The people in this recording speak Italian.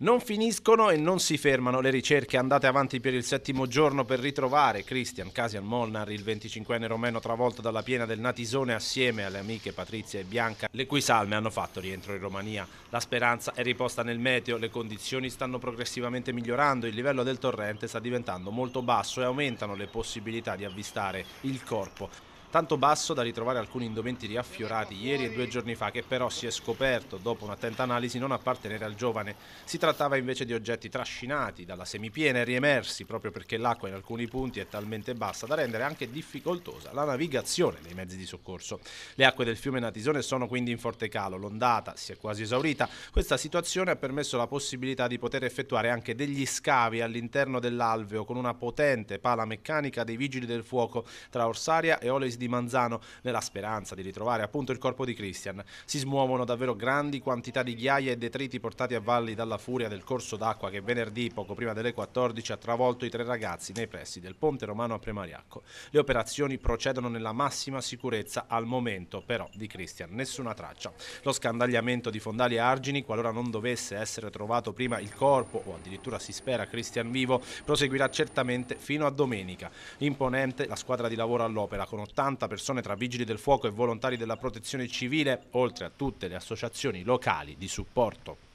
Non finiscono e non si fermano le ricerche andate avanti per il settimo giorno per ritrovare Christian Casian Molnar, il 25enne romeno travolto dalla piena del Natisone assieme alle amiche Patrizia e Bianca, le cui salme hanno fatto rientro in Romania. La speranza è riposta nel meteo, le condizioni stanno progressivamente migliorando, il livello del torrente sta diventando molto basso e aumentano le possibilità di avvistare il corpo tanto basso da ritrovare alcuni indumenti riaffiorati ieri e due giorni fa che però si è scoperto dopo un'attenta analisi non appartenere al giovane. Si trattava invece di oggetti trascinati dalla semipiena e riemersi proprio perché l'acqua in alcuni punti è talmente bassa da rendere anche difficoltosa la navigazione dei mezzi di soccorso. Le acque del fiume Natisone sono quindi in forte calo, l'ondata si è quasi esaurita. Questa situazione ha permesso la possibilità di poter effettuare anche degli scavi all'interno dell'alveo con una potente pala meccanica dei vigili del fuoco tra Orsaria e Olesis di Manzano nella speranza di ritrovare appunto il corpo di Christian. Si smuovono davvero grandi quantità di ghiaia e detriti portati a valli dalla furia del corso d'acqua che venerdì, poco prima delle 14, ha travolto i tre ragazzi nei pressi del ponte romano a Premariacco. Le operazioni procedono nella massima sicurezza al momento, però di Christian nessuna traccia. Lo scandagliamento di fondali e argini, qualora non dovesse essere trovato prima il corpo o addirittura si spera Christian vivo, proseguirà certamente fino a domenica. Imponente la squadra di lavoro all'opera con 80 70 persone tra vigili del fuoco e volontari della protezione civile, oltre a tutte le associazioni locali di supporto.